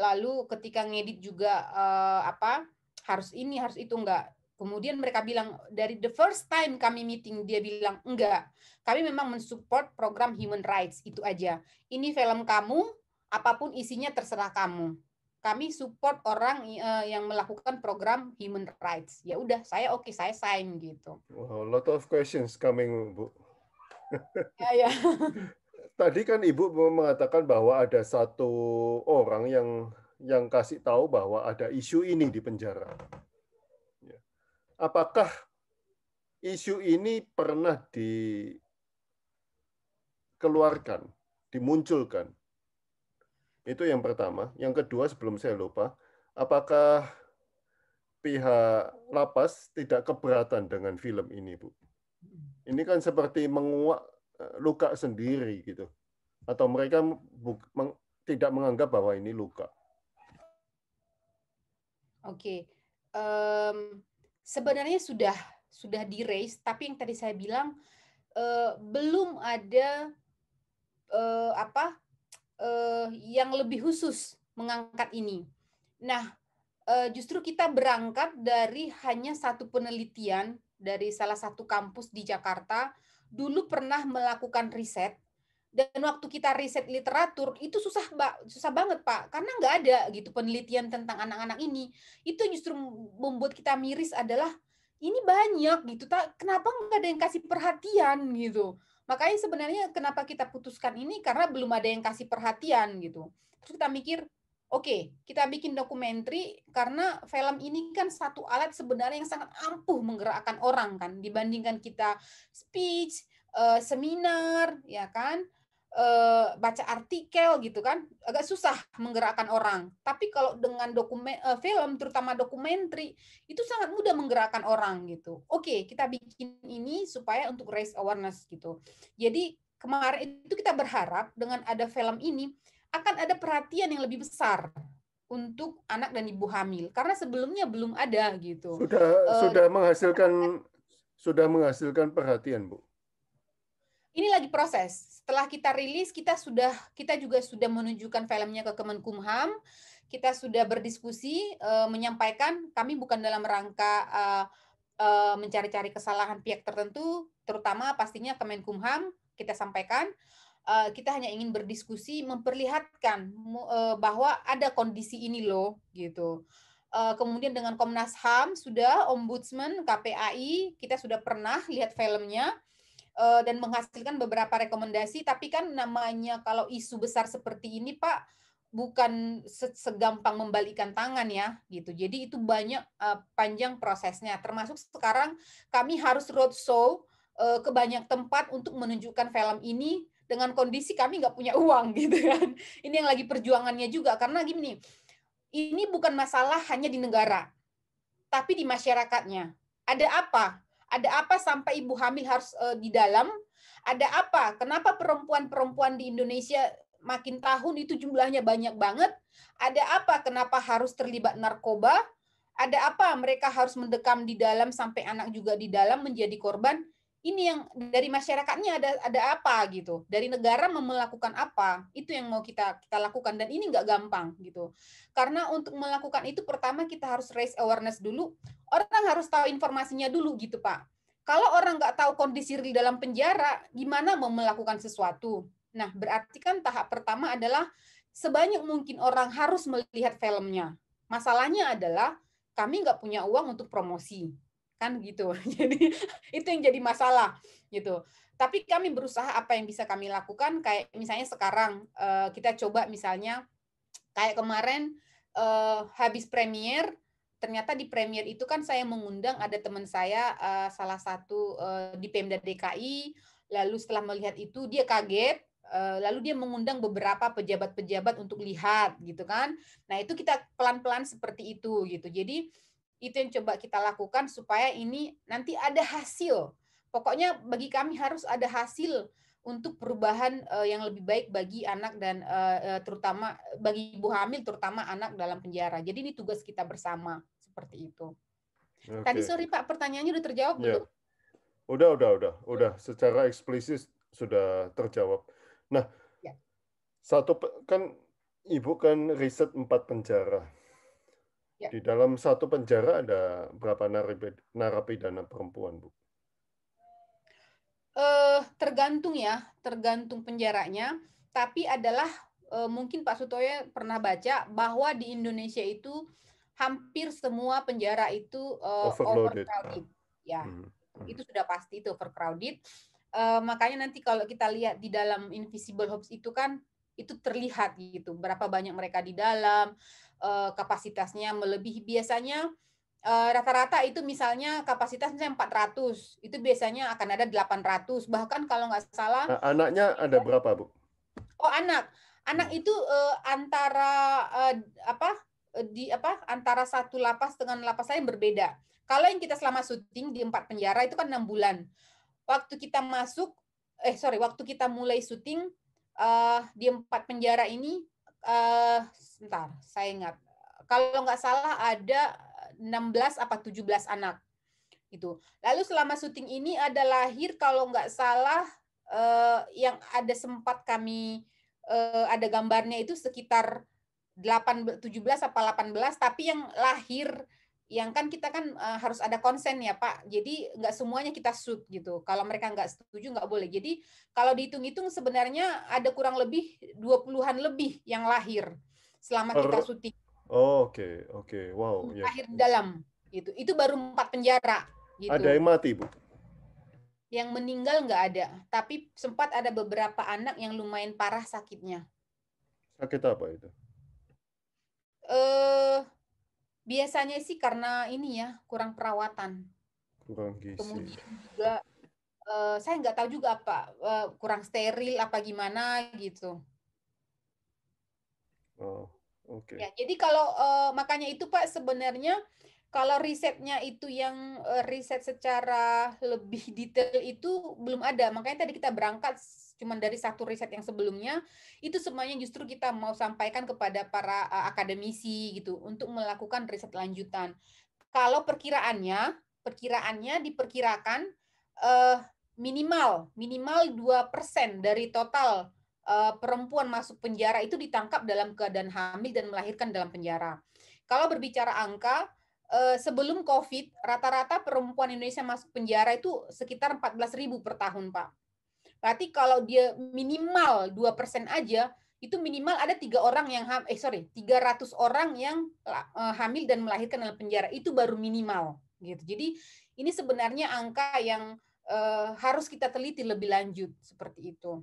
lalu ketika ngedit juga uh, apa harus ini harus itu enggak Kemudian mereka bilang dari the first time kami meeting dia bilang enggak. Kami memang mensupport program human rights itu aja. Ini film kamu, apapun isinya terserah kamu. Kami support orang eh, yang melakukan program human rights. Ya udah, saya oke, okay, saya sign gitu. Wow, lot of questions coming, Bu. ya, ya. Tadi kan Ibu mengatakan bahwa ada satu orang yang yang kasih tahu bahwa ada isu ini di penjara apakah isu ini pernah dikeluarkan, dimunculkan? Itu yang pertama. Yang kedua, sebelum saya lupa, apakah pihak lapas tidak keberatan dengan film ini, Bu? Ini kan seperti menguak eh, luka sendiri gitu. Atau mereka tidak menganggap bahwa ini luka. Oke. Okay. Um, sebenarnya sudah sudah di raise tapi yang tadi saya bilang eh, belum ada eh, apa eh, yang lebih khusus mengangkat ini. Nah, eh, justru kita berangkat dari hanya satu penelitian dari salah satu kampus di Jakarta dulu pernah melakukan riset dan waktu kita riset literatur itu susah mbak susah banget pak karena nggak ada gitu penelitian tentang anak-anak ini itu justru membuat kita miris adalah ini banyak gitu tak kenapa nggak ada yang kasih perhatian gitu makanya sebenarnya kenapa kita putuskan ini karena belum ada yang kasih perhatian gitu terus kita mikir oke okay, kita bikin dokumenter karena film ini kan satu alat sebenarnya yang sangat ampuh menggerakkan orang kan dibandingkan kita speech eh, seminar ya kan Eh, baca artikel gitu kan agak susah menggerakkan orang tapi kalau dengan dokumen eh, film terutama dokumentri itu sangat mudah menggerakkan orang gitu oke okay, kita bikin ini supaya untuk raise awareness gitu jadi kemarin itu kita berharap dengan ada film ini akan ada perhatian yang lebih besar untuk anak dan ibu hamil karena sebelumnya belum ada gitu sudah uh, sudah menghasilkan sudah menghasilkan perhatian bu ini lagi proses. Setelah kita rilis, kita sudah kita juga sudah menunjukkan filmnya ke Kemenkumham. Kita sudah berdiskusi uh, menyampaikan kami bukan dalam rangka uh, uh, mencari-cari kesalahan pihak tertentu, terutama pastinya Kemenkumham kita sampaikan. Uh, kita hanya ingin berdiskusi memperlihatkan uh, bahwa ada kondisi ini loh gitu. kemudian dengan Komnas Ham sudah Ombudsman KPAI kita sudah pernah lihat filmnya Eh, dan menghasilkan beberapa rekomendasi. Tapi kan namanya kalau isu besar seperti ini, Pak, bukan segampang membalikan tangan ya gitu. Jadi itu banyak eh, panjang prosesnya. Termasuk sekarang kami harus roadshow eh, ke banyak tempat untuk menunjukkan film ini dengan kondisi kami nggak punya uang gitu kan. Ini yang lagi perjuangannya juga karena gini, ini bukan masalah hanya di negara, tapi di masyarakatnya. Ada apa? Ada apa sampai ibu hamil harus uh, di dalam? Ada apa? Kenapa perempuan-perempuan di Indonesia makin tahun itu jumlahnya banyak banget? Ada apa? Kenapa harus terlibat narkoba? Ada apa mereka harus mendekam di dalam sampai anak juga di dalam menjadi korban? ini yang dari masyarakatnya ada ada apa gitu dari negara melakukan apa itu yang mau kita kita lakukan dan ini nggak gampang gitu karena untuk melakukan itu pertama kita harus raise awareness dulu orang harus tahu informasinya dulu gitu pak kalau orang nggak tahu kondisi di dalam penjara gimana mau melakukan sesuatu nah berarti kan tahap pertama adalah sebanyak mungkin orang harus melihat filmnya masalahnya adalah kami nggak punya uang untuk promosi kan gitu jadi itu yang jadi masalah gitu tapi kami berusaha apa yang bisa kami lakukan kayak misalnya sekarang eh, kita coba misalnya kayak kemarin eh, habis premier ternyata di premier itu kan saya mengundang ada teman saya eh, salah satu di Pemda DKI lalu setelah melihat itu dia kaget lalu dia mengundang beberapa pejabat-pejabat untuk lihat gitu kan. Nah, itu kita pelan-pelan seperti itu gitu. Jadi itu yang coba kita lakukan supaya ini nanti ada hasil. Pokoknya bagi kami harus ada hasil untuk perubahan eh, yang lebih baik bagi anak dan eh, eh, terutama bagi ibu hamil terutama anak dalam penjara. Jadi ini tugas kita bersama seperti itu. Okay. Tadi sorry Pak, pertanyaannya udah terjawab yeah. belum? Udah, udah, udah, udah. Secara eksplisit sudah terjawab. Nah, ya. satu kan ibu kan riset empat penjara. Ya. Di dalam satu penjara ada berapa narapidana perempuan, Bu? Uh, tergantung ya, tergantung penjaranya. Tapi adalah uh, mungkin Pak Sutoyo pernah baca bahwa di Indonesia itu hampir semua penjara itu uh, overcrowded. Ya, hmm. Hmm. itu sudah pasti itu overcrowded. Uh, makanya nanti kalau kita lihat di dalam Invisible Hopes itu kan itu terlihat gitu berapa banyak mereka di dalam Eh, kapasitasnya melebihi biasanya eh, rata-rata itu misalnya kapasitasnya misalnya 400 itu biasanya akan ada 800 bahkan kalau nggak salah anaknya ada ya. berapa bu? Oh anak anak itu eh, antara apa di apa antara satu lapas dengan lapas lain berbeda kalau yang kita selama syuting di empat penjara itu kan enam bulan waktu kita masuk eh sorry waktu kita mulai syuting di empat penjara ini uh, sebentar, saya ingat. Kalau nggak salah ada 16 apa 17 anak. Itu. Lalu selama syuting ini ada lahir kalau nggak salah uh, yang ada sempat kami uh, ada gambarnya itu sekitar 8 17 apa 18 tapi yang lahir yang kan kita kan uh, harus ada konsen ya Pak. Jadi nggak semuanya kita shoot gitu. Kalau mereka nggak setuju nggak boleh. Jadi kalau dihitung-hitung sebenarnya ada kurang lebih 20-an lebih yang lahir selama oh, kita syuting. Oh, oke, okay, oke. Okay. Wow, ya. Lahir dalam gitu. Itu baru empat penjara gitu. Ada yang mati, Bu? Yang meninggal nggak ada, tapi sempat ada beberapa anak yang lumayan parah sakitnya. Sakit apa itu? Eh uh, Biasanya sih karena ini ya kurang perawatan. Kurang gizi. Kemudian juga uh, saya nggak tahu juga apa uh, kurang steril apa gimana gitu. Oh, oke. Okay. Ya, jadi kalau uh, makanya itu Pak sebenarnya kalau risetnya itu yang riset secara lebih detail itu belum ada. Makanya tadi kita berangkat cuma dari satu riset yang sebelumnya itu semuanya justru kita mau sampaikan kepada para uh, akademisi gitu untuk melakukan riset lanjutan. Kalau perkiraannya, perkiraannya diperkirakan uh, minimal minimal persen dari total uh, perempuan masuk penjara itu ditangkap dalam keadaan hamil dan melahirkan dalam penjara. Kalau berbicara angka, sebelum COVID, rata-rata perempuan Indonesia masuk penjara itu sekitar 14.000 per tahun, Pak. Berarti kalau dia minimal 2% aja, itu minimal ada tiga orang yang ham eh sorry 300 orang yang eh, hamil dan melahirkan dalam penjara itu baru minimal gitu jadi ini sebenarnya angka yang uh, harus kita teliti lebih lanjut seperti itu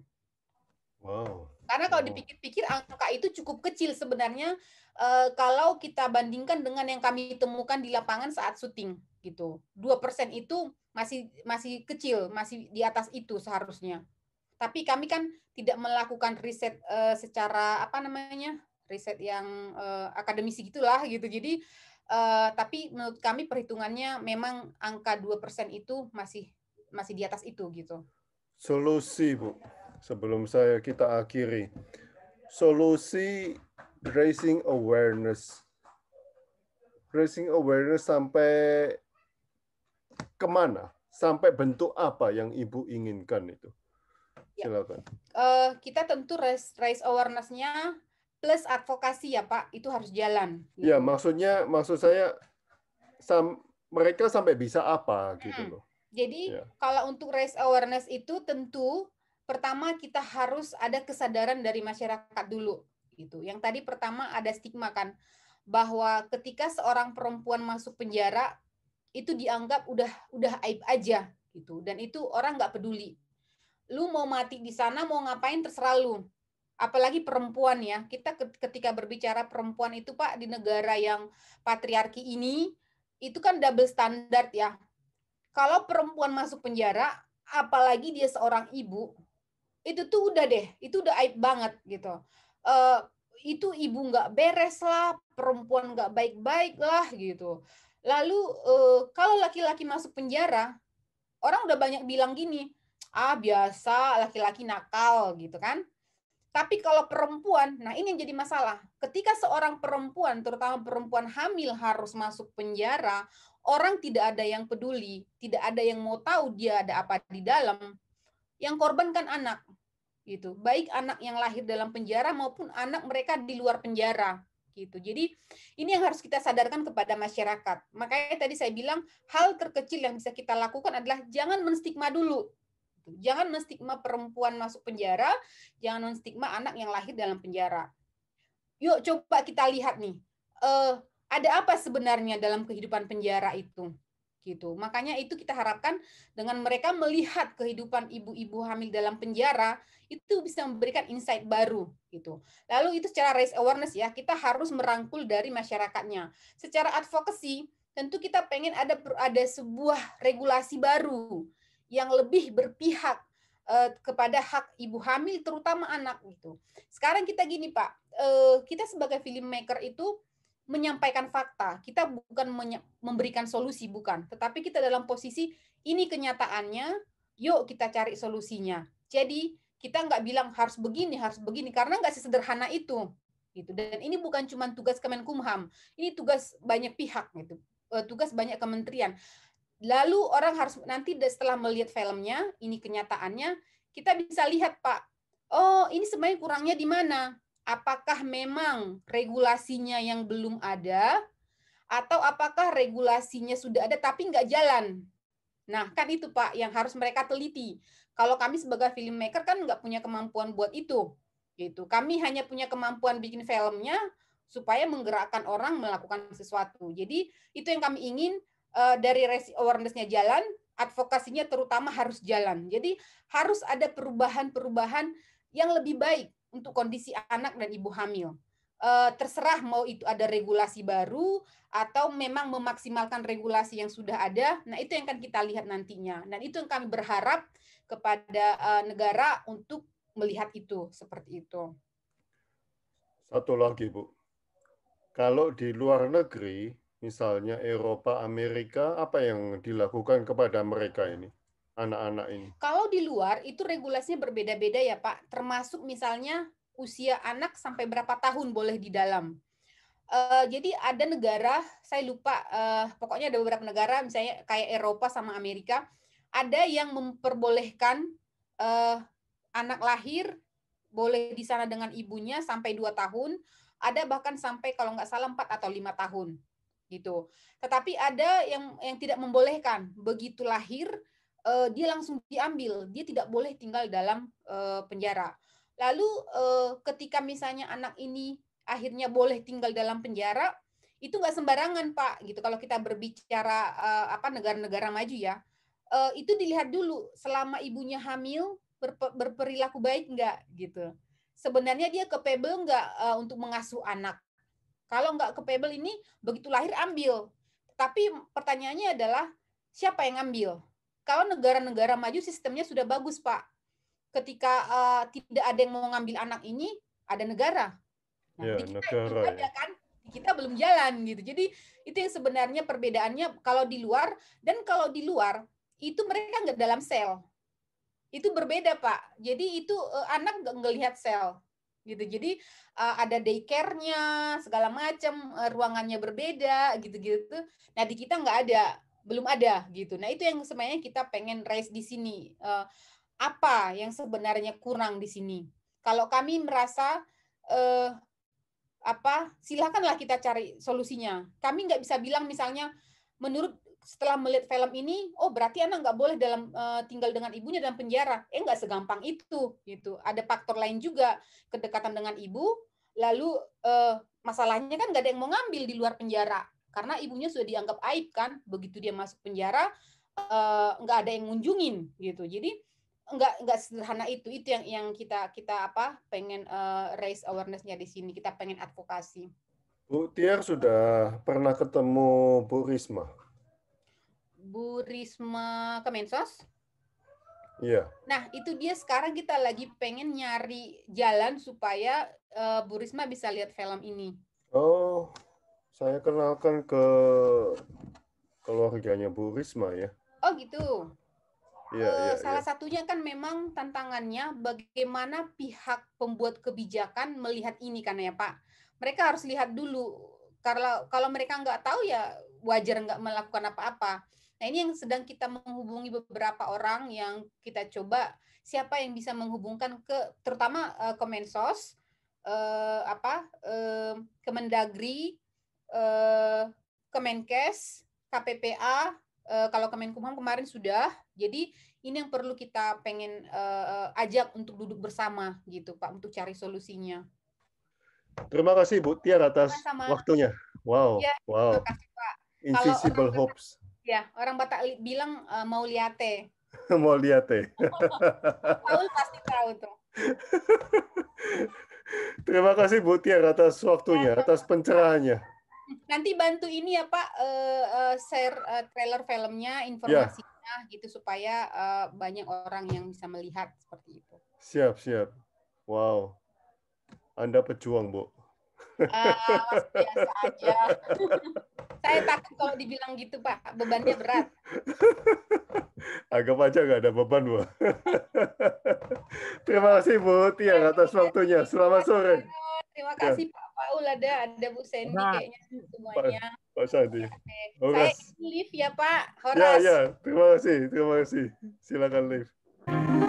wow karena kalau dipikir-pikir angka itu cukup kecil sebenarnya uh, kalau kita bandingkan dengan yang kami temukan di lapangan saat syuting gitu. Dua persen itu masih masih kecil, masih di atas itu seharusnya. Tapi kami kan tidak melakukan riset uh, secara apa namanya riset yang uh, eh, akademisi gitulah gitu. Jadi uh, tapi menurut kami perhitungannya memang angka dua persen itu masih masih di atas itu gitu. Solusi, Bu. Sebelum saya kita akhiri. Solusi raising awareness. Raising awareness sampai kemana, sampai bentuk apa yang ibu inginkan itu. Ya. Silakan. Ya. Uh, kita tentu raise, raise awareness plus advokasi ya Pak, itu harus jalan. Ya, maksudnya maksud saya sam, mereka sampai bisa apa gitu hmm. loh. Jadi ya. kalau untuk raise awareness itu tentu pertama kita harus ada kesadaran dari masyarakat dulu gitu. Yang tadi pertama ada stigma kan bahwa ketika seorang perempuan masuk penjara itu dianggap udah udah aib aja gitu dan itu orang nggak peduli lu mau mati di sana mau ngapain terserah lu apalagi perempuan ya kita ketika berbicara perempuan itu pak di negara yang patriarki ini itu kan double standard ya kalau perempuan masuk penjara apalagi dia seorang ibu itu tuh udah deh itu udah aib banget gitu uh, itu ibu nggak beres lah perempuan nggak baik-baik lah gitu Lalu uh, kalau laki-laki masuk penjara, orang udah banyak bilang gini, ah biasa laki-laki nakal gitu kan. Tapi kalau perempuan, nah ini yang jadi masalah. Ketika seorang perempuan, terutama perempuan hamil harus masuk penjara, orang tidak ada yang peduli, tidak ada yang mau tahu dia ada apa di dalam. Yang korban kan anak, gitu. Baik anak yang lahir dalam penjara maupun anak mereka di luar penjara gitu. Jadi ini yang harus kita sadarkan kepada masyarakat. Makanya tadi saya bilang hal terkecil yang bisa kita lakukan adalah jangan menstigma dulu. Gitu. Jangan menstigma perempuan masuk penjara, jangan menstigma anak yang lahir dalam penjara. Yuk coba kita lihat nih, eh, ada apa sebenarnya dalam kehidupan penjara itu? gitu. Makanya itu kita harapkan dengan mereka melihat kehidupan ibu-ibu hamil dalam penjara, itu bisa memberikan insight baru gitu. Lalu itu secara raise awareness ya, kita harus merangkul dari masyarakatnya. Secara advokasi, tentu kita pengen ada ada sebuah regulasi baru yang lebih berpihak eh, kepada hak ibu hamil terutama anak gitu. Sekarang kita gini Pak, eh, kita sebagai filmmaker itu menyampaikan fakta. Kita bukan memberikan solusi, bukan. Tetapi kita dalam posisi ini kenyataannya, yuk kita cari solusinya. Jadi kita nggak bilang harus begini, harus begini, karena nggak sesederhana itu. Gitu. Dan ini bukan cuma tugas Kemenkumham, ini tugas banyak pihak gitu, eh, tugas banyak kementerian. Lalu orang harus nanti setelah melihat filmnya, ini kenyataannya, kita bisa lihat Pak, oh ini sebenarnya kurangnya di mana? apakah memang regulasinya yang belum ada atau apakah regulasinya sudah ada tapi nggak jalan Nah, kan itu Pak yang harus mereka teliti. Kalau kami sebagai filmmaker kan nggak punya kemampuan buat itu. Gitu. Kami hanya punya kemampuan bikin filmnya supaya menggerakkan orang melakukan sesuatu. Jadi itu yang kami ingin uh, dari awareness-nya jalan, advokasinya terutama harus jalan. Jadi harus ada perubahan-perubahan yang lebih baik untuk kondisi anak dan ibu hamil. Eh, terserah mau itu ada regulasi baru atau memang memaksimalkan regulasi yang sudah ada. Nah, itu yang akan kita lihat nantinya. Dan itu yang kami berharap kepada eh, negara untuk melihat itu seperti itu. Satu lagi, Bu. Kalau di luar negeri, misalnya Eropa, Amerika, apa yang dilakukan kepada mereka ini? Anak-anak ini. Kalau di luar itu regulasinya berbeda-beda ya, Pak. Termasuk misalnya usia anak sampai berapa tahun boleh di dalam. Uh, jadi ada negara, saya lupa, uh, pokoknya ada beberapa negara, misalnya kayak Eropa sama Amerika, ada yang memperbolehkan uh, anak lahir boleh di sana dengan ibunya sampai dua tahun, ada bahkan sampai kalau nggak salah empat atau lima tahun gitu. Tetapi ada yang yang tidak membolehkan. Begitu lahir, dia langsung diambil. Dia tidak boleh tinggal dalam penjara. Lalu eh, ketika misalnya anak ini akhirnya boleh tinggal dalam penjara, itu nggak sembarangan pak gitu kalau kita berbicara uh, apa negara-negara maju ya uh, itu dilihat dulu selama ibunya hamil berperilaku baik nggak gitu sebenarnya dia kepebel nggak uh, untuk mengasuh anak kalau nggak kepebel ini begitu lahir ambil tapi pertanyaannya adalah siapa yang ambil kalau negara-negara maju sistemnya sudah bagus pak ketika uh, tidak ada yang mau ngambil anak ini ada negara. Nah, ya, kita negara. ada ya. kan kita belum jalan gitu. Jadi itu yang sebenarnya perbedaannya kalau di luar dan kalau di luar itu mereka nggak dalam sel. Itu berbeda pak. Jadi itu uh, anak nggak ngelihat sel gitu. Jadi uh, ada daycare-nya segala macam, uh, ruangannya berbeda gitu-gitu. Nah di kita nggak ada, belum ada gitu. Nah itu yang sebenarnya kita pengen raise di sini. Uh, apa yang sebenarnya kurang di sini. Kalau kami merasa eh, apa, silakanlah kita cari solusinya. Kami nggak bisa bilang misalnya menurut setelah melihat film ini, oh berarti anak nggak boleh dalam uh, tinggal dengan ibunya dalam penjara. Eh nggak segampang itu, gitu. Ada faktor lain juga kedekatan dengan ibu. Lalu uh, masalahnya kan nggak ada yang mau ngambil di luar penjara karena ibunya sudah dianggap aib kan. Begitu dia masuk penjara uh, nggak ada yang ngunjungin, gitu. Jadi enggak enggak sederhana itu itu yang yang kita kita apa pengen uh, raise awarenessnya di sini kita pengen advokasi Bu Tiar sudah pernah ketemu Bu Risma Bu Risma Kemensos Iya. Nah itu dia sekarang kita lagi pengen nyari jalan supaya uh, Bu Risma bisa lihat film ini Oh saya kenalkan ke keluarganya Bu Risma ya Oh gitu yeah, iya, yeah, salah yeah. satunya kan memang tantangannya bagaimana pihak pembuat kebijakan melihat ini kan ya Pak. Mereka harus lihat dulu Karena kalau mereka nggak tahu ya wajar nggak melakukan apa-apa. Nah ini yang sedang kita menghubungi beberapa orang yang kita coba siapa yang bisa menghubungkan ke terutama uh, eh, Kemensos, uh, eh, apa uh, Kemendagri, uh, Kemenkes, KPPA, uh, kalau Kemenkumham kemarin sudah. Jadi ini yang perlu kita pengen uh, ajak untuk duduk bersama gitu Pak untuk cari solusinya. Terima kasih Bu Tiar atas sama waktunya. Wow. Ya, wow. kasih Pak. Invisible orang hopes. ya, orang Batak bilang uh, mau lihat mau lihat Paul pasti tahu tuh. Terima kasih Bu Tiar atas waktunya, iya, atas pencerahannya nanti bantu ini ya Pak uh, uh, share uh, trailer filmnya, iya. informasinya yeah. gitu supaya uh, banyak orang yang bisa melihat seperti itu. Siap, siap. Wow. Anda pejuang, Bu. Eh, biasa aja. Saya takut kalau dibilang gitu Pak, bebannya berat. agak aja nggak ada beban Bu. Terima kasih Bu Tia atas waktunya. Selamat sore. Terima kasih Pak Paul ada ada Bu Sandy kayaknya semuanya. Pak, Pak Sandy. Saya live ya Pak. Horas. Ya ya. Terima kasih. Terima kasih. Silakan live.